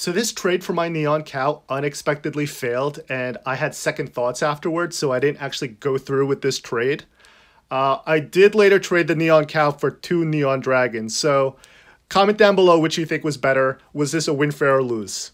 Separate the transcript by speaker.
Speaker 1: So this trade for my Neon Cow unexpectedly failed and I had second thoughts afterwards so I didn't actually go through with this trade. Uh, I did later trade the Neon Cow for two Neon Dragons so comment down below which you think was better. Was this a win fair or lose?